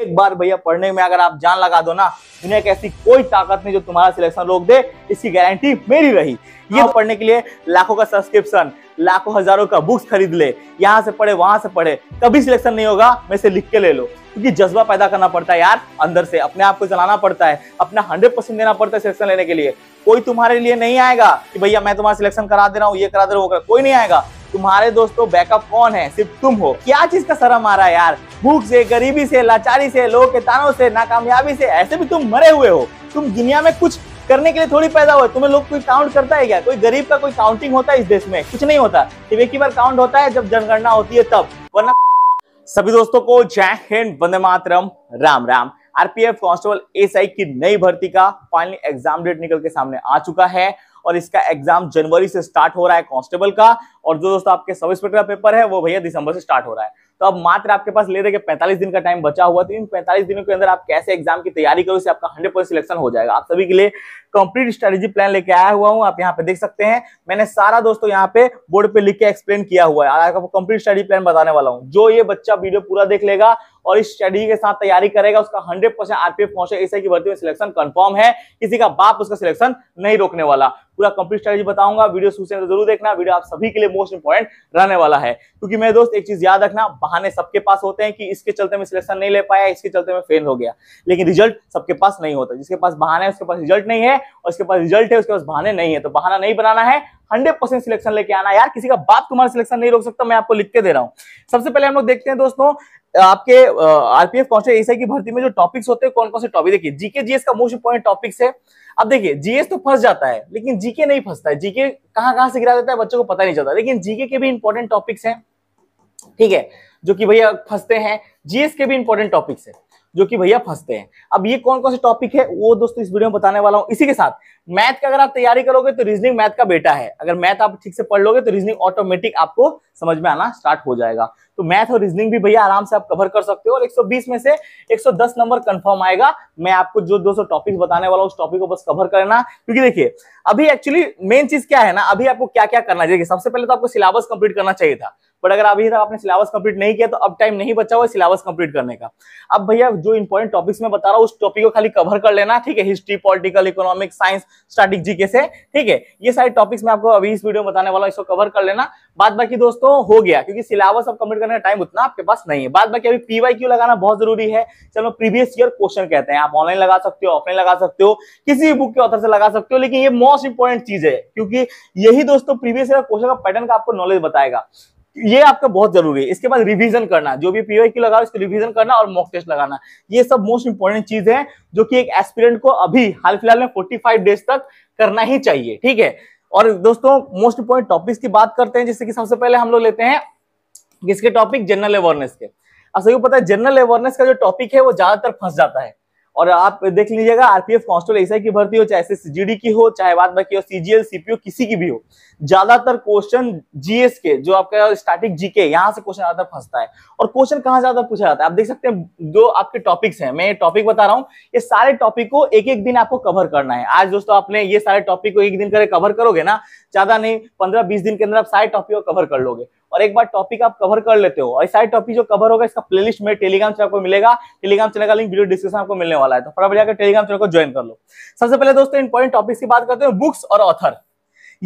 एक बार भैया पढ़ने में अगर आप जान लगा दो ना दुनिया की ऐसी कोई ताकत नहीं जो तुम्हारा सिलेक्शन रोक दे इसकी गारंटी मेरी रही ये तो- पढ़ने के लिए लाखों का सब्सक्रिप्शन लाखों हजारों का बुक्स खरीद ले यहाँ से पढ़े वहां से पढ़े कभी सिलेक्शन नहीं होगा मैं इसे लिख के ले लो क्योंकि जज्बा पैदा करना पड़ता है यार अंदर से अपने आप को चलाना पड़ता है अपना हंड्रेड परसेंट देना पड़ता है सिलेक्शन लेने के लिए कोई तुम्हारे लिए नहीं आएगा कि भैया मैं तुम्हारा सिलेक्शन करा दे रहा हूँ ये करा दे रहा हूँ कोई नहीं आएगा तुम्हारे दोस्तों तो बैकअप कौन है सिर्फ तुम हो क्या चीज का शरम आ रहा है यार भूख से गरीबी से लाचारी से लोगों के तानों से नाकामयाबी से ऐसे भी तुम मरे हुए हो तुम दुनिया में कुछ करने के लिए थोड़ी पैदा हुआ तुम्हें लोग कोई काउंट करता है क्या कोई गरीब का कोई काउंटिंग होता है इस देश में कुछ नहीं होता सिर्फ एक ही बार काउंट होता है जब जनगणना होती है तब वरना सभी दोस्तों को जय हिंद वंदे मातरम राम राम आरपीएफ कांस्टेबल एसआई की नई भर्ती का फाइनली एग्जाम डेट निकल के सामने आ चुका है और इसका एग्जाम जनवरी से स्टार्ट हो रहा है कांस्टेबल का और जो दोस्तों आपके सब इंस्पेक्टर का पेपर है वो भैया दिसंबर से स्टार्ट हो रहा है तो अब मात्र आपके पास ले रहे पैंतालीस दिन का टाइम बचा हुआ तो इन पैंतालीस दिनों के अंदर आप कैसे एग्जाम की तैयारी करो आपका हंड्रेड परसेंट सिलेक्शन हो जाएगा आप सभी के लिए कंप्लीट स्ट्रेटेजी प्लान लेके आया हुआ हूँ आप यहाँ पे देख सकते हैं मैंने सारा दोस्तों यहाँ पे बोर्ड पे लिख के एक्सप्लेन किया हुआ है आपको कंप्लीट स्टडी प्लान बताने वाला हूँ जो ये बच्चा वीडियो पूरा देख लेगा और इस स्टडी के साथ तैयारी करेगा उसका हंड्रेड परसेंट आरपीएफ पहुंचे ऐसे की भर्ती में सिलेक्शन कंफर्म है किसी का बाप उसका सिलेक्शन नहीं रोकने वाला पूरा कंप्लीट स्ट्रेटेजी बताऊंगा वीडियो सूचना जरूर देखना वीडियो आप सभी के लिए मोस्ट इंपॉर्टेंट रहने वाला है क्योंकि मेरे दोस्त एक चीज याद रखना बहाने सबके पास होते हैं कि इसके चलते में सिलेक्शन नहीं ले पाया इसके चलते में फेल हो गया लेकिन रिजल्ट सबके पास नहीं होता जिसके पास बहाना है उसके पास रिजल्ट नहीं है और उसके पास रिजल्ट है उसके पास बहाने नहीं है तो बहाना नहीं बनाना है हंड्रेड परसेंट सिलेक्शन लेके आना यार किसी का बाप तुम्हारा सिलेक्शन नहीं रोक सकता मैं आपको लिख के दे रहा हूँ सबसे पहले हम लोग देखते हैं दोस्तों आपके आरपीएफ कॉन्स्टेबल एसआई की भर्ती में जो टॉपिक्स होते हैं कौन कौन से टॉपिक देखिए जीके जीएस का मोस्ट इंपॉर्टेंट टॉपिक्स है अब देखिए जीएस तो फंस जाता है लेकिन जीके नहीं फंसता है जीके कहां कहां से गिरा देता है बच्चों को पता नहीं चलता लेकिन जीके के भी इंपॉर्टेंट टॉपिक्स है ठीक है जो कि भैया फंसते हैं जीएस के भी इंपॉर्टेंट टॉपिक्स है जो कि भैया फंसते हैं अब ये कौन कौन से टॉपिक है वो दोस्तों इस वीडियो में बताने वाला हूँ इसी के साथ मैथ का अगर आप तैयारी करोगे तो रीजनिंग मैथ का बेटा है अगर मैथ आप ठीक से पढ़ लोगे तो रीजनिंग ऑटोमेटिक आपको समझ में आना स्टार्ट हो जाएगा तो मैथ और रीजनिंग भी भैया आराम से आप कवर कर सकते हो और 120 में से 110 नंबर कंफर्म आएगा मैं आपको जो 200 सौ टॉपिक बताने वाला उस टॉपिक को बस कवर करना क्योंकि देखिए अभी एक्चुअली मेन चीज क्या है ना अभी आपको क्या क्या करना चाहिए सबसे पहले तो आपको सिलेबस कंप्लीट करना चाहिए था बट अगर अभी तक आपने सिलेबस कंप्लीट नहीं किया तो अब टाइम नहीं बचा हुआ सिलेबस कंप्लीट करने का अब भैया जो इंपॉर्टेंट टॉपिक्स में बता रहा हूँ उस टॉपिक को खाली कवर कर लेना ठीक है history political economic science static GK से ठीक है ये सारे टॉपिक्स में आपको अभी इस वीडियो में बताने वाला इसको कवर कर लेना बाद बाकी दोस्तों हो गया क्योंकि सिलेबस अब कंप्लीट लगने का टाइम उतना आपके पास नहीं है बाद बाकी अभी पीवाई क्यू लगाना बहुत जरूरी है चलो प्रीवियस ईयर क्वेश्चन कहते हैं आप ऑनलाइन लगा सकते हो ऑफलाइन लगा सकते हो किसी भी बुक के ऑथर से लगा सकते हो लेकिन ये मोस्ट इंपॉर्टेंट चीज है क्योंकि यही दोस्तों प्रीवियस ईयर क्वेश्चन का पैटर्न का आपको नॉलेज बताएगा ये आपका बहुत जरूरी है इसके बाद रिवीजन करना जो भी पीवाई क्यू लगा इसको रिवीजन करना और मॉक टेस्ट लगाना ये सब मोस्ट इंपॉर्टेंट चीज है जो कि एक एस्पिरेंट को अभी हाल फिलहाल में 45 डेज तक करना ही चाहिए ठीक है और दोस्तों मोस्ट इंपॉर्टेंट टॉपिक्स की बात करते हैं जिससे कि सबसे पहले हम लोग लेते हैं किसके टॉपिक जनरल अवेयरनेस के अब सभी को पता है जनरल अवेयरनेस का जो टॉपिक है वो ज्यादातर फंस जाता है और आप देख लीजिएगा आरपीएफ कांस्टेबल ऐसा की भर्ती हो चाहे एसएसजीडी की हो चाहे बाद बाकी हो सीजीएल सीपीओ किसी की भी हो ज्यादातर क्वेश्चन जीएस के जो आपका स्टैटिक जीके यहाँ से क्वेश्चन ज्यादातर फंसता है और क्वेश्चन कहाँ ज्यादा पूछा जाता है आप देख सकते हैं जो आपके टॉपिक्स हैं मैं टॉपिक बता रहा हूँ ये सारे टॉपिक को एक एक दिन आपको कवर करना है आज दोस्तों आपने ये सारे टॉपिक को एक दिन करे कवर करोगे ना ज्यादा नहीं पंद्रह बीस दिन के अंदर आप सारे टॉपिक को कवर कर लोगे और एक बार टॉपिक आप कवर कर लेते हो और सारे टॉपिक जो कवर होगा इसका प्लेलिस्ट में टेलीग्राम चैनल को मिलेगा टेलीग्राम चैनल का लिंक वीडियो डिस्क्रिप्शन आपको मिलने वाला है तो फटाफट जाकर टेलीग्राम चैनल को ज्वाइन कर लो सबसे पहले दोस्तों इंपॉर्टेंट टॉपिक की बात करते हैं बुक्स और ऑथर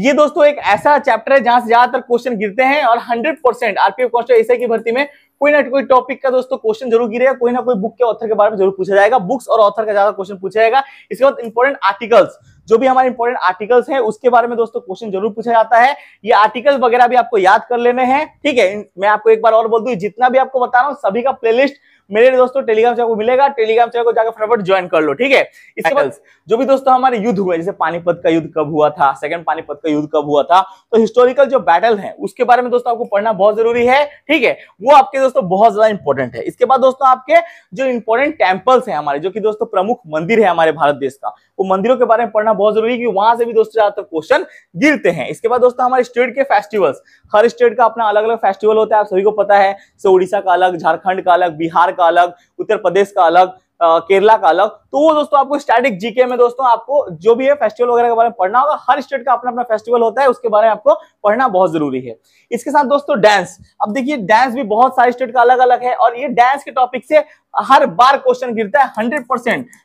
ये दोस्तों एक ऐसा चैप्टर है जहां से ज्यादातर क्वेश्चन गिरते हैं और 100 परसेंट आरपीएफ क्वेश्चन ऐसे की भर्ती में कोई ना कोई टॉपिक का दोस्तों क्वेश्चन जरूर गिरेगा कोई ना कोई बुक के ऑथर के बारे में जरूर पूछा जाएगा बुक्स और ऑथर का ज्यादा क्वेश्चन पूछा जाएगा इसके बाद इंपॉर्टेंट आर्टिकल्स जो भी हमारे इंपॉर्टेंट आर्टिकल्स हैं उसके बारे में दोस्तों क्वेश्चन जरूर पूछा जाता है ये आर्टिकल वगैरह भी आपको याद कर लेने हैं ठीक है मैं आपको एक बार और बोल दू जितना भी आपको बता रहा हूँ सभी का प्लेलिस्ट मेरे दोस्तों टेलीग्राम चैनल को मिलेगा टेलीग्राम चैनल को जाकर फटाफट ज्वाइन कर लो ठीक है इसके बाद जो भी दोस्तों हमारे युद्ध हुए जैसे पानीपत का युद्ध कब हुआ था सेकंड पानीपत का युद्ध कब हुआ था तो हिस्टोरिकल जो बैटल है उसके बारे में दोस्तों आपको पढ़ना बहुत जरूरी है ठीक है वो आपके दोस्तों बहुत ज्यादा इंपॉर्टेंट है इसके बाद दोस्तों आपके जो इंपॉर्टेंट टेम्पल्स है हमारे जो की दोस्तों प्रमुख मंदिर है हमारे भारत देश का वो मंदिरों के बारे में पढ़ना बहुत जरूरी है क्योंकि वहां से भी दोस्तों ज्यादातर क्वेश्चन गिरते हैं इसके बाद दोस्तों हमारे स्टेट के फेस्टिवल्स हर स्टेट का अपना अलग अलग फेस्टिवल होता है आप सभी को पता है उड़ीसा का अलग झारखंड का अलग बिहार का अलग उत्तर प्रदेश का अलग केरला का अलग तो वो दोस्तों आपको स्टैटिक जीके में दोस्तों आपको जो भी है फेस्टिवल वगैरह के बारे में पढ़ना होगा हर स्टेट का अपना अपना फेस्टिवल होता है उसके बारे में आपको पढ़ना बहुत जरूरी है इसके साथ दोस्तों डांस अब देखिए डांस भी बहुत सारे स्टेट का अलग अलग है और ये डांस के टॉपिक से हर बार क्वेश्चन गिरता है हंड्रेड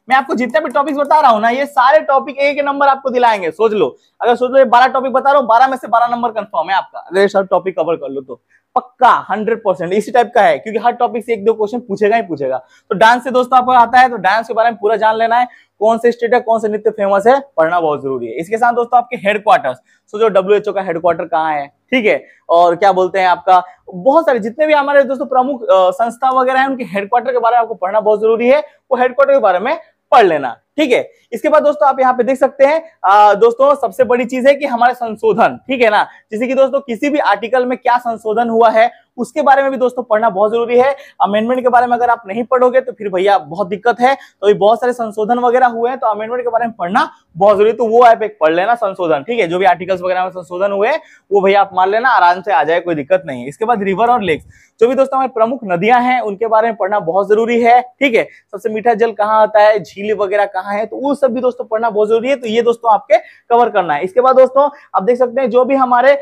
मैं आपको जितने भी टॉपिक बता रहा हूँ ना ये सारे टॉपिक एक नंबर आपको दिलाएंगे सोच लो अगर सोच लो ये बारह टॉपिक बता रहा हूँ बारह में से बारह नंबर कन्फर्म है आपका अगर ये सब टॉपिक कवर कर लो तो पक्का हंड्रेड परसेंट इसी टाइप का है क्योंकि हर टॉपिक से एक दो क्वेश्चन पूछेगा ही पूछेगा तो डांस से दोस्तों आपको आता है तो डांस के बारे में पूरा जान लेना है कौन से स्टेट है कौन से नृत्य फेमस है पढ़ना बहुत जरूरी है इसके साथ दोस्तों आपके हेडक्वार्टर्स सो जो डब्ल्यू का हेडक्वार्टर कहाँ है ठीक है और क्या बोलते हैं आपका बहुत सारे जितने भी हमारे दोस्तों प्रमुख संस्था वगैरह है उनके हेडक्वार्टर के बारे में आपको पढ़ना बहुत जरूरी है वो हेडक्वार्टर के बारे में पढ़ लेना ठीक है इसके बाद दोस्तों आप यहाँ पे देख सकते हैं आ, दोस्तों सबसे बड़ी चीज है कि हमारे संशोधन ठीक है ना जैसे कि दोस्तों किसी भी आर्टिकल में क्या संशोधन हुआ है उसके बारे में भी दोस्तों पढ़ना बहुत जरूरी है अमेंडमेंट के बारे में अगर आप नहीं पढ़ोगे तो फिर भैया बहुत दिक्कत है तो बहुत सारे संशोधन वगैरह हुए हैं तो अमेंडमेंट के बारे में पढ़ना बहुत जरूरी तो वो आप एक पढ़ लेना संशोधन ठीक है जो भी आर्टिकल्स वगैरह में संशोधन हुए वो भैया आप मान लेना आराम से आ जाए कोई दिक्कत नहीं इसके बाद रिवर और लेक्स जो भी दोस्तों हमारी प्रमुख नदियां हैं उनके बारे में पढ़ना बहुत जरूरी है ठीक है सबसे मीठा जल कहाँ आता है झील वगैरह कहाँ है तो वो सब भी दोस्तों पढ़ना बहुत जरूरी है तो ये दोस्तों आपके कवर करना है इसके बाद दोस्तों आप देख सकते हैं जो भी हमारे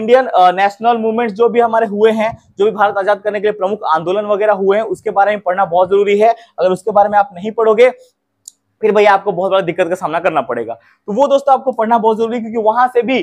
इंडियन नेशनल मूवमेंट्स जो भी हमारे हुए हैं हैं जो भी भारत आजाद करने के लिए प्रमुख आंदोलन वगैरह हुए हैं उसके बारे में पढ़ना बहुत जरूरी है अगर उसके बारे में आप नहीं पढ़ोगे फिर भैया आपको बहुत बड़ा दिक्कत का सामना करना पड़ेगा तो वो दोस्तों आपको पढ़ना बहुत जरूरी है क्योंकि वहां से भी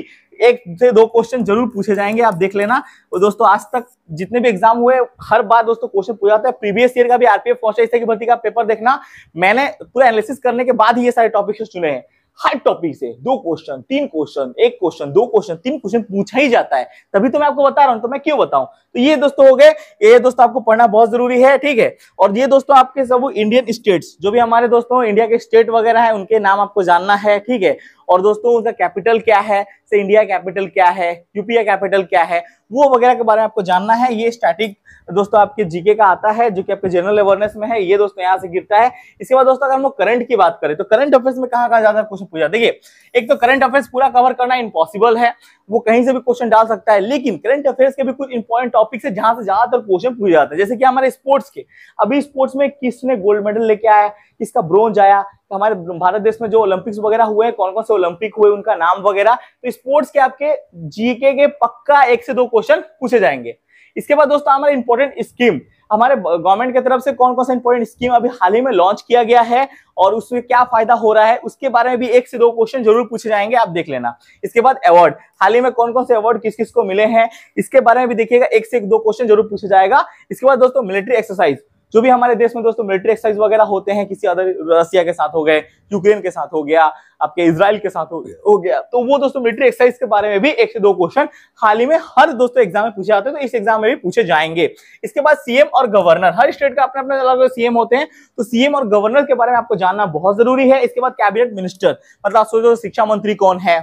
एक से दो क्वेश्चन जरूर पूछे जाएंगे आप देख लेना और दोस्तों आज तक जितने भी एग्जाम हुए हर बार दोस्तों क्वेश्चन पूछा जाता है प्रीवियस ईयर का भी आरपीएफ कौशल की भर्ती का पेपर देखना मैंने पूरा एनालिसिस करने के बाद ही ये सारे टॉपिक्स चुने हैं हर टॉपिक से दो क्वेश्चन तीन क्वेश्चन एक क्वेश्चन दो क्वेश्चन तीन क्वेश्चन पूछा ही जाता है तभी तो मैं आपको बता रहा हूं तो मैं क्यों बताऊं तो ये दोस्तों हो गए ये दोस्तों आपको पढ़ना बहुत जरूरी है ठीक है और ये दोस्तों आपके सब इंडियन स्टेट्स जो भी हमारे दोस्तों इंडिया के स्टेट वगैरह है उनके नाम आपको जानना है ठीक है और दोस्तों उसका कैपिटल क्या है से इंडिया कैपिटल क्या है यूपीए कैपिटल क्या है वो वगैरह के बारे में आपको जानना है ये स्टैटिक दोस्तों आपके जीके का आता है जो कि आपके जनरल अवेयरनेस में है ये दोस्तों यहाँ से गिरता है इसके बाद दोस्तों अगर हम लोग करंट की बात करें तो करंट अफेयर्स में कहाँ कहाँ ज्यादा क्वेश्चन पूछा देखिए एक तो करंट अफेयर्स पूरा कवर करना इम्पॉसिबल है वो कहीं से भी क्वेश्चन डाल सकता है लेकिन करंट अफेयर्स के भी कुछ इंपॉर्टेंट टॉपिक है जहां से ज्यादातर क्वेश्चन पूछे जाते हैं जैसे कि हमारे स्पोर्ट्स के अभी स्पोर्ट्स में किसने गोल्ड मेडल लेके आया किसका ब्रोंज आया हमारे भारत देश में जो ओलंपिक्स वगैरह हुए हैं कौन कौन से ओलंपिक हुए उनका नाम वगैरह तो स्पोर्ट्स के आपके जीके के पक्का एक से दो क्वेश्चन पूछे जाएंगे इसके बाद दोस्तों हमारे इंपॉर्टेंट स्कीम हमारे गवर्नमेंट की तरफ से कौन कौन सा इंपॉर्टेंट स्कीम अभी हाल ही में लॉन्च किया गया है और उसमें क्या फायदा हो रहा है उसके बारे में भी एक से दो क्वेश्चन जरूर पूछे जाएंगे आप देख लेना इसके बाद अवार्ड हाल ही में कौन कौन से अवार्ड किस किस को मिले हैं इसके बारे में भी देखिएगा एक से एक दो क्वेश्चन जरूर पूछा जाएगा इसके बाद दोस्तों मिलिट्री एक्सरसाइज जो भी हमारे देश में दोस्तों मिलिट्री एक्सरसाइज वगैरह होते हैं किसी अदर रसिया के साथ हो गए यूक्रेन के साथ हो गया आपके इसराइल के साथ हो गया, हो गया तो वो दोस्तों मिलिट्री एक्सरसाइज के बारे में भी एक से दो क्वेश्चन हाल ही में हर दोस्तों एग्जाम में पूछे जाते हैं तो इस एग्जाम में भी पूछे जाएंगे इसके बाद सीएम और गवर्नर हर स्टेट का अपने अपने अलग अलग सीएम होते हैं तो सीएम और गवर्नर के बारे में आपको जानना बहुत जरूरी है इसके बाद कैबिनेट मिनिस्टर मतलब सोचो शिक्षा मंत्री कौन है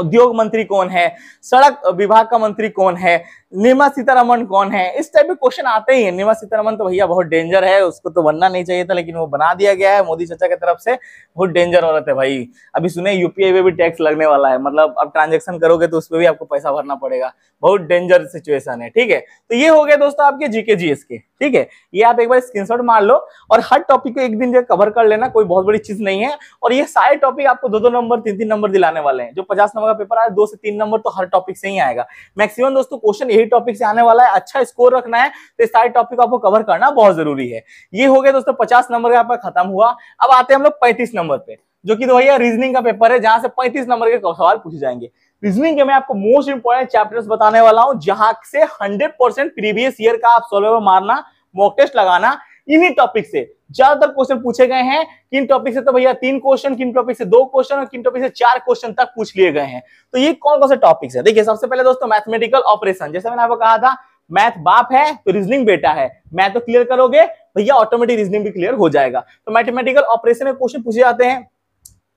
उद्योग मंत्री कौन है सड़क विभाग का मंत्री कौन है निर्मला सीतारमन कौन है इस टाइप के क्वेश्चन आते ही है निर्मला सीतारमन तो भैया बहुत डेंजर है उसको तो बनना नहीं चाहिए था लेकिन वो बना दिया गया है मोदी चाचा की तरफ से बहुत डेंजर औरत है भाई अभी सुने यूपीआई पे भी टैक्स लगने वाला है मतलब अब ट्रांजेक्शन करोगे तो उसमें भी आपको पैसा भरना पड़ेगा बहुत डेंजर सिचुएशन है ठीक है तो ये हो गया दोस्तों आपके जीके जीएस के ठीक है ये आप एक बार शॉट मार लो और हर टॉपिक को एक दिन कवर कर लेना कोई बहुत बड़ी चीज नहीं है और ये सारे टॉपिक आपको दो दो नंबर तीन तीन नंबर दिलाने वाले हैं जो पचास नंबर का पेपर आया दो से तीन नंबर तो हर टॉपिक से ही आएगा मैक्सिमम दोस्तों क्वेश्चन यही टॉपिक से आने वाला है अच्छा स्कोर रखना है तो सारे टॉपिक आपको कवर करना बहुत जरूरी है ये हो गया दोस्तों पचास नंबर का आपका खत्म हुआ अब आते हैं हम लोग पैंतीस नंबर पे जो कि तो भैया रीजनिंग का पेपर है जहां से पैंतीस नंबर के सवाल पूछे जाएंगे रीजनिंग के मैं आपको मोस्ट इंपोर्टेंट चैप्टर्स बताने वाला हूं जहां से 100 परसेंट प्रीवियस ईयर का आप सोलवर मारना मॉक टेस्ट लगाना इन्हीं टॉपिक से ज्यादातर क्वेश्चन पूछे गए हैं किन टॉपिक से तो भैया तीन क्वेश्चन किन टॉपिक से दो क्वेश्चन और किन टॉपिक से चार क्वेश्चन तक पूछ लिए गए हैं तो ये कौन कौन से टॉपिक्स है देखिए सबसे पहले दोस्तों मैथमेटिकल ऑपरेशन जैसे मैंने आपको कहा था मैथ बाप है तो रीजनिंग बेटा है मैथ तो क्लियर करोगे भैया ऑटोमेटिक रीजनिंग भी क्लियर हो जाएगा तो मैथमेटिकल ऑपरेशन में क्वेश्चन पूछे जाते हैं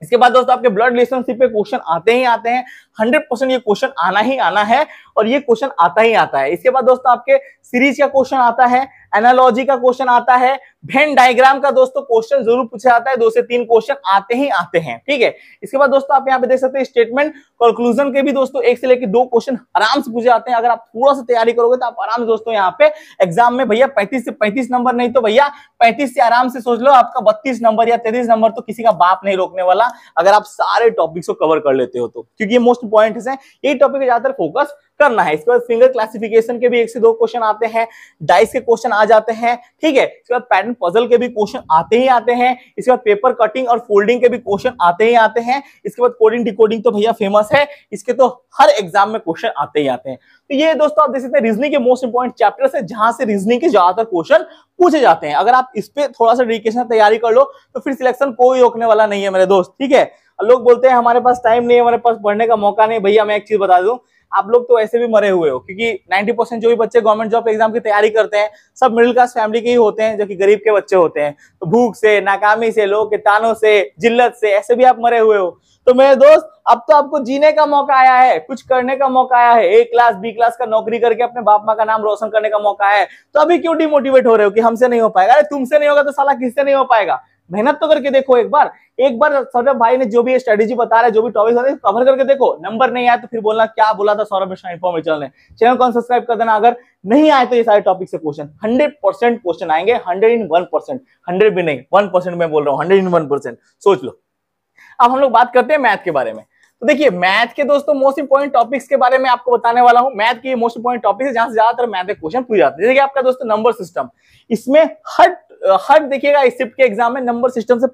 इसके बाद दोस्तों आपके ब्लड रिलेशनशिप पे क्वेश्चन आते ही आते हैं हंड्रेड परसेंट ये क्वेश्चन आना ही आना है और ये क्वेश्चन आता ही आता है इसके बाद दोस्तों आपके सीरीज का क्वेश्चन आता है एनालॉजी का क्वेश्चन आता है भेन डायग्राम का दोस्तों क्वेश्चन जरूर पूछा जाता है दो से तीन क्वेश्चन आते ही आते हैं ठीक है इसके बाद दोस्तों आप यहाँ पे देख सकते हैं स्टेटमेंट कंक्लूजन के भी दोस्तों एक से लेकर दो क्वेश्चन आराम से पूछे जाते हैं अगर आप थोड़ा सा तैयारी करोगे तो आप आराम से दोस्तों यहाँ पे एग्जाम में भैया पैंतीस से पैंतीस नंबर नहीं तो भैया पैंतीस से आराम से सोच लो आपका बत्तीस नंबर या तैतीस नंबर तो किसी का बाप नहीं रोकने वाला अगर आप सारे टॉपिक्स को कवर कर लेते हो तो क्योंकि ये मोस्ट पॉइंट है ये टॉपिक ज्यादातर फोकस करना है इसके बाद फिंगर क्लासिफिकेशन के भी एक से दो क्वेश्चन आते हैं डाइस के क्वेश्चन आ जाते हैं ठीक है इसके बाद पैटर्न पजल के भी क्वेश्चन आते ही आते हैं इसके बाद पेपर कटिंग और फोल्डिंग के भी क्वेश्चन आते ही आते हैं इसके बाद कोडिंग डिकोडिंग तो भैया फेमस है इसके तो हर एग्जाम में क्वेश्चन आते ही आते हैं तो ये दोस्तों आप देख सकते हैं रीजनिंग के मोस्ट इंपॉर्टेंट चैप्टर है जहां से रीजनिंग के ज्यादातर क्वेश्चन पूछे जाते हैं अगर आप इस पर थोड़ा सा डेडिकेशन तैयारी कर लो तो फिर सिलेक्शन कोई रोकने वाला नहीं है मेरे दोस्त ठीक है लोग बोलते हैं हमारे पास टाइम नहीं है हमारे पास पढ़ने का मौका नहीं भैया मैं एक चीज बता दूं आप लोग तो ऐसे भी मरे हुए हो क्योंकि 90 परसेंट जो भी बच्चे गवर्नमेंट जॉब एग्जाम की तैयारी करते हैं सब मिडिल क्लास फैमिली के ही होते हैं जो कि गरीब के बच्चे होते हैं तो भूख से नाकामी से लोग के तानों से जिल्लत से ऐसे भी आप मरे हुए हो तो मेरे दोस्त अब तो आपको जीने का मौका आया है कुछ करने का मौका आया है ए क्लास बी क्लास का नौकरी करके अपने बाप माँ का नाम रोशन करने का मौका है तो अभी क्यों डिमोटिवेट हो रहे हो कि हमसे नहीं हो पाएगा अरे तुमसे नहीं होगा तो सलाह किससे नहीं हो पाएगा मेहनत तो करके देखो एक बार एक बार सौरभ भाई ने जो भी स्ट्रेटेजी बता रहा है जो भी टॉपिक बता कवर करके देखो नंबर नहीं आया तो फिर बोलना क्या बोला था सौरभ मिश्रा इन्फॉर्मेशन चैनल ने चैनल को सब्सक्राइब कर देना अगर नहीं आए तो ये सारे टॉपिक से क्वेश्चन हंड्रेड परसेंट क्वेश्चन आएंगे hundred in one percent hundred भी नहीं वन परसेंट मैं बोल रहा हूँ हंड्रेड इन वन परसेंट सोच लो अब हम लोग बात करते हैं मैथ के बारे में तो देखिए मैथ के दोस्तों मोस्ट इंपॉर्टेंट टॉपिक्स के बारे में आपको बताने वाला हूँ मैथ के मोस्ट इंपॉर्टेंट टॉपिक है जहां से ज्यादातर मैथ के क्वेश्चन पूछे जाते हैं जैसे कि आपका दोस्तों नंबर सिस्टम इसमें हर हर देखिएगा इस के एग्जाम में नंबर सिस्टम से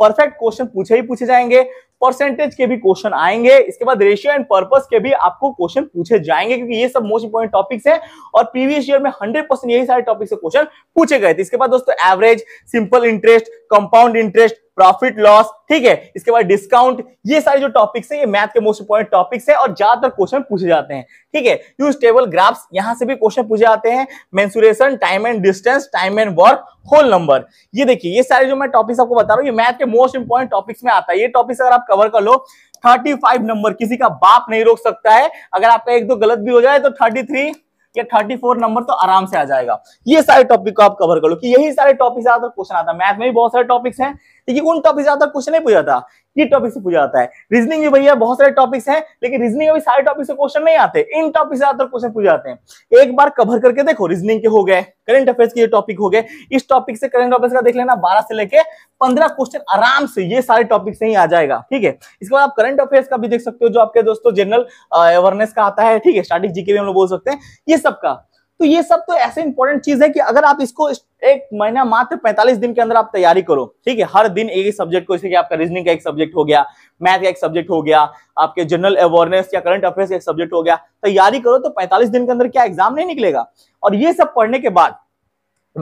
परफेक्ट क्वेश्चन पूछे ही पूछे जाएंगे परसेंटेज के भी क्वेश्चन आएंगे इसके बाद रेशियो एंड पर्पस के भी आपको क्वेश्चन पूछे जाएंगे क्योंकि ये सब मोस्ट इंपोर्टेंट टॉपिक्स हैं और प्रीवियस ईयर में 100 परसेंट यही सारे टॉपिक से क्वेश्चन पूछे गए थे इसके बाद दोस्तों average simple interest compound interest profit loss ठीक है इसके बाद डिस्काउंट ये सारे जो टॉपिक्स हैं ये मैथ के मोस्ट इंपॉर्टेंट टॉपिक्स हैं और ज्यादातर क्वेश्चन पूछे जाते हैं ठीक है यूज टेबल ग्राफ्स यहां से भी क्वेश्चन पूछे जाते हैं mensuration time and distance time and work whole number ये देखिए ये सारे जो मैं टॉपिक्स आपको बता रहा हूँ ये मैथ के मोस्ट इंपॉर्टेंट टॉपिक्स में आता है ये टॉपिक्स अगर आप कवर कर लो 35 नंबर किसी का बाप नहीं रोक सकता है अगर आपका एक दो गलत भी हो जाए तो 33 या फोर नंबर तो आराम से आ जाएगा ये सारे टॉपिक को आप कवर कर लो कि यही सारे टॉपिक क्वेश्चन आता है मैथ में भी बहुत सारे टॉपिक्स हैं देखिए उन टॉपिक से ज्यादा क्वेश्चन नहीं पूछा था ये टॉपिक से पूछा जाता है रीजनिंग भी भैया बहुत सारे टॉपिक्स हैं लेकिन रीजनिंग में भी सारे टॉपिक से क्वेश्चन नहीं आते इन टॉपिक से ज्यादातर क्वेश्चन पूछ जाते हैं एक बार कवर करके देखो रीजनिंग के हो गए करंट अफेयर्स के टॉपिक हो गए इस टॉपिक से करंट अफेयर्स का देख लेना बारह से लेकर पंद्रह क्वेश्चन आराम से ये सारे टॉपिक से ही आ जाएगा ठीक है इसके बाद आप करंट अफेयर्स का भी देख सकते हो जो आपके दोस्तों जनरल अवेयरनेस का आता है ठीक है स्टार्टिंग जीके भी हम लोग बोल सकते हैं ये सबका तो ये सब तो ऐसे इंपॉर्टेंट चीज है कि अगर आप इसको एक महीना मात्र 45 दिन के अंदर आप तैयारी करो ठीक है हर दिन एक ही सब्जेक्ट को जैसे कि आपका रीजनिंग का एक सब्जेक्ट हो गया मैथ का एक सब्जेक्ट हो गया आपके जनरल अवेयरनेस या करंट अफेयर्स का एक सब्जेक्ट हो गया तैयारी करो तो 45 दिन के अंदर क्या एग्जाम नहीं निकलेगा और ये सब पढ़ने के बाद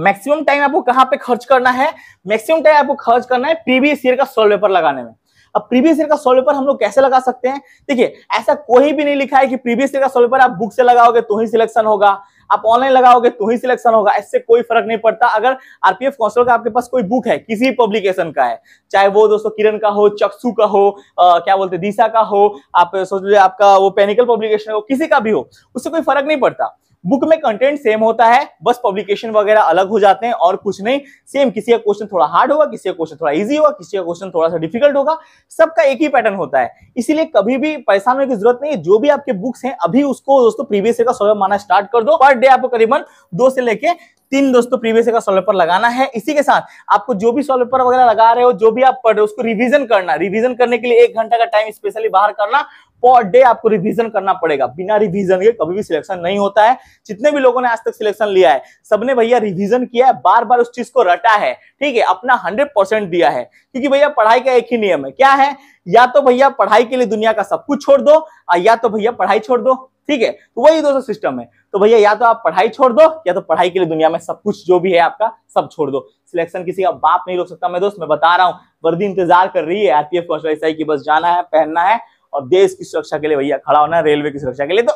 मैक्सिमम टाइम आपको कहाँ पे खर्च करना है मैक्सिमम टाइम आपको खर्च करना है प्रीवियस ईयर का सॉल्व पेपर लगाने में अब प्रीवियस ईयर का सॉल्व पेपर हम लोग कैसे लगा सकते हैं देखिए ऐसा कोई भी नहीं लिखा है कि प्रीवियस ईयर का सोल्व पेपर आप बुक से लगाओगे तो ही सिलेक्शन होगा आप ऑनलाइन लगाओगे तो ही सिलेक्शन होगा इससे कोई फर्क नहीं पड़ता अगर आरपीएफ काउंसिल का आपके पास कोई बुक है किसी भी पब्लिकेशन का है चाहे वो दोस्तों किरण का हो चक्सु का हो आ, क्या बोलते दिशा का हो आप सोच लीजिए आपका वो पेनिकल पब्लिकेशन हो किसी का भी हो उससे कोई फर्क नहीं पड़ता बुक में कंटेंट सेम होता है बस पब्लिकेशन वगैरह अलग हो जाते हैं और कुछ नहीं सेम किसी का क्वेश्चन थोड़ा हार्ड होगा किसी का क्वेश्चन थोड़ा इजी होगा किसी का क्वेश्चन थोड़ा सा डिफिकल्ट होगा सबका एक ही पैटर्न होता है इसीलिए कभी भी परेशान होने की जरूरत नहीं है जो भी आपके बुक्स हैं अभी उसको दोस्तों प्रीवियस का सॉल्वर माना स्टार्ट कर दो पर डे आपको करीबन दो से लेके तीन दोस्तों प्रीवियस का सॉल्वर लगाना है इसी के साथ आपको जो भी सॉल्व वगैरह लगा रहे हो जो भी आप पढ़ रहे हो उसको रिवीजन करना रिवीजन करने के लिए एक घंटा का टाइम स्पेशली बाहर करना पर डे आपको रिवीजन करना पड़ेगा बिना रिवीजन के कभी भी सिलेक्शन नहीं होता है जितने भी लोगों ने आज तक सिलेक्शन लिया है सबने भैया रिवीजन किया है बार बार उस चीज को रटा है ठीक है अपना हंड्रेड परसेंट दिया है क्योंकि भैया पढ़ाई का एक ही नियम है क्या है या तो भैया पढ़ाई के लिए दुनिया का सब कुछ छोड़ दो या तो भैया पढ़ाई छोड़ दो ठीक है तो वही दोस्तों सिस्टम है तो भैया या तो आप पढ़ाई छोड़ दो या तो पढ़ाई के लिए दुनिया में सब कुछ जो भी है आपका सब छोड़ दो सिलेक्शन किसी का बाप नहीं रोक सकता मैं दोस्त मैं बता रहा हूँ वर्दी इंतजार कर रही है आरपीएफ की बस जाना है पहनना है और देश की सुरक्षा के लिए भैया खड़ा होना है रेलवे की सुरक्षा के लिए तो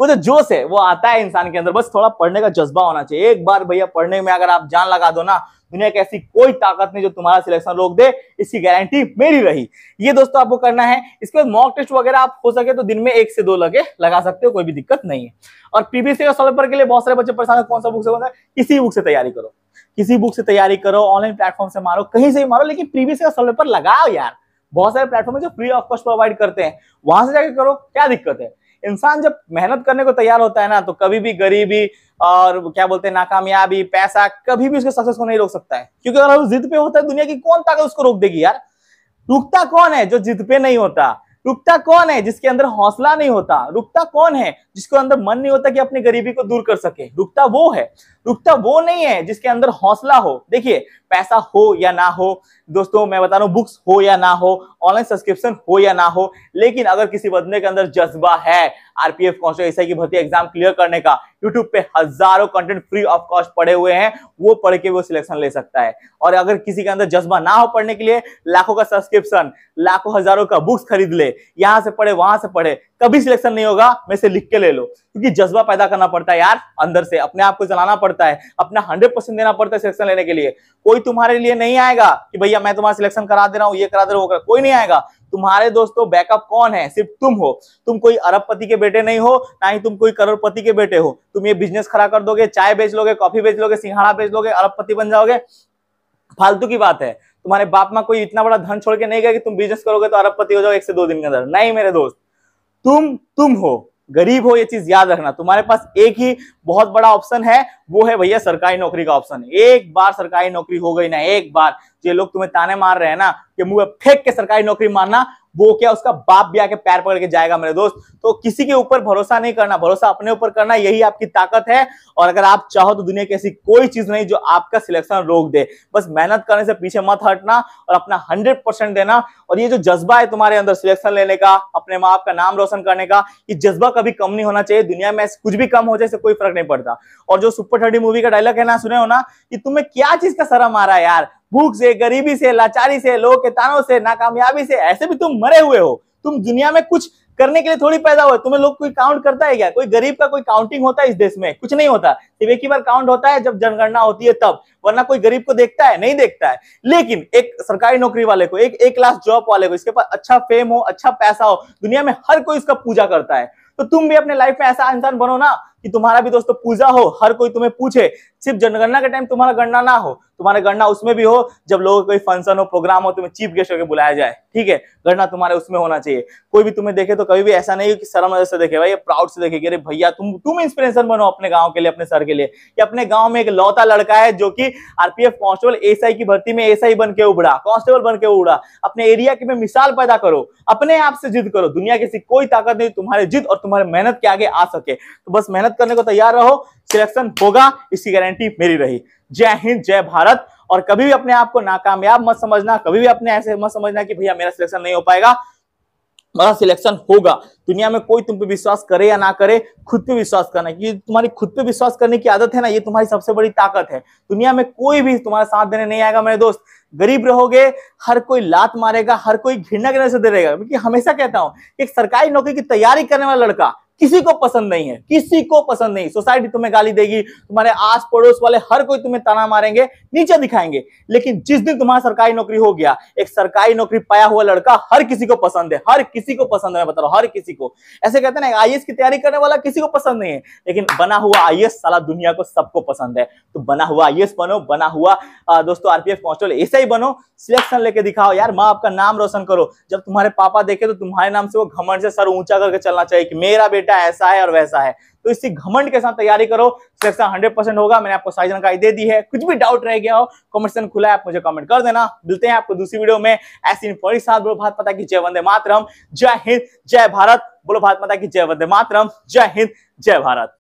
वो जो जोश है वो आता है इंसान के अंदर बस थोड़ा पढ़ने का जज्बा होना चाहिए एक बार भैया पढ़ने में अगर आप जान लगा दो ना दुनिया की ऐसी कोई ताकत नहीं जो तुम्हारा सिलेक्शन रोक दे इसकी गारंटी मेरी रही ये दोस्तों आपको करना है इसके बाद मॉक टेस्ट वगैरह आप हो सके तो दिन में एक से दो लगे लगा सकते हो कोई भी दिक्कत नहीं है और पीबीसी और सॉल्वर के लिए बहुत सारे बच्चे परेशान कौन सा बुक से कौन किसी बुक से तैयारी करो किसी बुक से तैयारी करो ऑनलाइन प्लेटफॉर्म से मारो कहीं से भी मारो लेकिन प्रीवियस का सॉल्वर लगाओ यार बहुत सारे प्लेटफॉर्म है जो फ्री ऑफ कॉस्ट प्रोवाइड करते हैं वहां से जाके करो क्या दिक्कत है इंसान जब मेहनत करने को तैयार होता है ना तो कभी भी गरीबी और क्या बोलते हैं नाकामयाबी पैसा कभी भी उसके सक्सेस को नहीं रोक सकता है क्योंकि अगर वो जिद पे होता है दुनिया की कौन ताकत उसको रोक देगी यार रुकता कौन है जो जिद पे नहीं होता रुकता कौन है जिसके अंदर हौसला नहीं होता रुकता कौन है जिसको अंदर मन नहीं होता कि अपनी गरीबी को दूर कर सके रुकता वो है रुकता वो नहीं है जिसके अंदर हौसला हो देखिए पैसा हो या ना हो दोस्तों मैं बता रहा हूँ बुक्स हो या ना हो ऑनलाइन सब्सक्रिप्शन हो या ना हो लेकिन अगर किसी बंदे के अंदर जज्बा है आरपीएफ कांस्टेबल की भर्ती एग्जाम क्लियर करने का यूट्यूब पे हजारों कंटेंट फ्री ऑफ कॉस्ट पड़े हुए हैं वो पढ़ के वो सिलेक्शन ले सकता है और अगर किसी के अंदर जज्बा ना हो पढ़ने के लिए लाखों का सब्सक्रिप्शन लाखों हजारों का बुक्स खरीद ले यहाँ से पढ़े वहां से पढ़े कभी सिलेक्शन नहीं होगा मैं से लिख के ले लो क्योंकि जज्बा पैदा करना पड़ता है यार अंदर से अपने आप को चलाना पड़ता पड़ता है अपना हंड्रेड परसेंट देना पड़ता है सिलेक्शन लेने के लिए कोई तुम्हारे लिए नहीं आएगा कि भैया मैं तुम्हारा सिलेक्शन करा दे रहा हूँ ये करा दे रहा हूँ कोई नहीं आएगा तुम्हारे दोस्तों बैकअप कौन है सिर्फ तुम हो तुम कोई अरबपति के बेटे नहीं हो ना ही तुम कोई करोड़पति के बेटे हो तुम ये बिजनेस खड़ा कर दोगे चाय बेच लोगे कॉफी बेच लोगे सिंघाड़ा बेच लोगे अरबपति बन जाओगे फालतू की बात है तुम्हारे बाप माँ कोई इतना बड़ा धन छोड़ के नहीं गया कि तुम बिजनेस करोगे तो अरबपति हो जाओ एक से दो दिन के अंदर नहीं मेरे दोस्त तुम तुम हो गरीब हो ये चीज याद रखना तुम्हारे पास एक ही बहुत बड़ा ऑप्शन है वो है भैया सरकारी नौकरी का ऑप्शन एक बार सरकारी नौकरी हो गई ना एक बार ये लोग तुम्हें ताने मार रहे हैं ना कि मुंह फेंक के सरकारी नौकरी मारना वो क्या उसका बाप भी आके पैर पकड़ के जाएगा मेरे दोस्त तो किसी के ऊपर भरोसा नहीं करना भरोसा अपने ऊपर करना यही आपकी ताकत है और अगर आप चाहो तो दुनिया की ऐसी कोई चीज नहीं जो आपका सिलेक्शन रोक दे बस मेहनत करने से पीछे मत हटना और अपना हंड्रेड परसेंट देना और ये जो जज्बा है तुम्हारे अंदर सिलेक्शन लेने का अपने माँ का नाम रोशन करने का ये जज्बा कभी कम नहीं होना चाहिए दुनिया में कुछ भी कम हो जाए कोई फर्क नहीं पड़ता और जो सुपर थर्टी मूवी का डायलॉग है ना सुने हो ना कि तुम्हें क्या चीज का शरम आ रहा है यार भूख से गरीबी से लाचारी से लोगों के तानों से नाकामयाबी से ऐसे भी तुम मरे हुए हो तुम दुनिया में कुछ करने के लिए थोड़ी पैदा हुआ तुम्हें लोग कोई काउंट करता है क्या कोई गरीब का कोई काउंटिंग होता है इस देश में कुछ नहीं होता सिर्फ एक ही बार काउंट होता है जब जनगणना होती है तब वरना कोई गरीब को देखता है नहीं देखता है लेकिन एक सरकारी नौकरी वाले को एक एक क्लास जॉब वाले को इसके पास अच्छा फेम हो अच्छा पैसा हो दुनिया में हर कोई इसका पूजा करता है तो तुम भी अपने लाइफ में ऐसा इंसान बनो ना कि तुम्हारा भी दोस्तों पूजा हो हर कोई तुम्हें पूछे सिर्फ जनगणना के टाइम तुम्हारा गणना ना हो तुम्हारा गणना उसमें भी हो जब लोगों का कोई फंक्शन हो प्रोग्राम हो तुम्हें चीफ गेस्ट होकर बुलाया जाए ठीक है गणना तुम्हारे उसमें होना चाहिए कोई भी तुम्हें देखे तो कभी भी ऐसा नहीं हो कि शर्म नजर से देखे भाई प्राउड से देखे अरे भैया तुम तुम इंस्पिरेशन बनो अपने गाँव के लिए अपने सर के लिए कि अपने गाँव में एक लौता लड़का है जो की आरपीएफ कॉन्स्टेबल एस की भर्ती में आई बन के उबड़ा कॉन्स्टेबल बन के उबड़ा अपने एरिया की मिसाल पैदा करो अपने आप से जिद करो दुनिया की कोई ताकत नहीं तुम्हारे जिद और तुम्हारे मेहनत के आगे आ सके तो बस मेहनत मेहनत करने को तैयार रहो सिलेक्शन होगा इसकी गारंटी मेरी रही जय हिंद जय भारत और कभी भी अपने आप को नाकामयाब मत समझना कभी भी अपने ऐसे मत समझना कि भैया मेरा सिलेक्शन नहीं हो पाएगा मेरा सिलेक्शन होगा दुनिया में कोई तुम पे विश्वास करे या ना करे खुद पे विश्वास करना ये तुम्हारी खुद पे विश्वास करने की आदत है ना ये तुम्हारी सबसे बड़ी ताकत है दुनिया में कोई भी तुम्हारा साथ देने नहीं आएगा मेरे दोस्त गरीब रहोगे हर कोई लात मारेगा हर कोई घृणा के नजर से देगा क्योंकि हमेशा कहता हूं कि सरकारी नौकरी की तैयारी करने वाला लड़का किसी को पसंद नहीं है किसी को पसंद नहीं सोसाइटी तुम्हें गाली देगी तुम्हारे आस पड़ोस वाले हर कोई तुम्हें ताना मारेंगे नीचे दिखाएंगे लेकिन जिस दिन तुम्हारा सरकारी नौकरी हो गया एक सरकारी नौकरी पाया हुआ लड़का हर किसी को पसंद है हर किसी को पसंद है बता रहा हर किसी को ऐसे कहते हैं ना आई की तैयारी करने वाला किसी को पसंद नहीं है लेकिन बना हुआ आई सारा दुनिया को सबको पसंद है तो बना हुआ आई बनो बना हुआ दोस्तों आरपीएफ कॉन्स्टेबल ऐसे ही बनो सिलेक्शन लेके दिखाओ यार माँ आपका नाम रोशन करो जब तुम्हारे पापा देखे तो तुम्हारे नाम से वो घमंड से सर ऊंचा करके चलना चाहिए कि मेरा बेटा बेटा ऐसा है और वैसा है तो इसी घमंड के साथ तैयारी करो सिलेक्शन हंड्रेड परसेंट होगा मैंने आपको सारी जानकारी दे दी है कुछ भी डाउट रह गया हो कमेंट सेक्शन खुला है आप मुझे कमेंट कर देना मिलते हैं आपको दूसरी वीडियो में ऐसी इन्फॉर्मेटिव साथ बोलो भारत माता की जय वंदे मातरम जय हिंद जय भारत बोलो भारत माता की जय वंदे मातरम जय हिंद जय भारत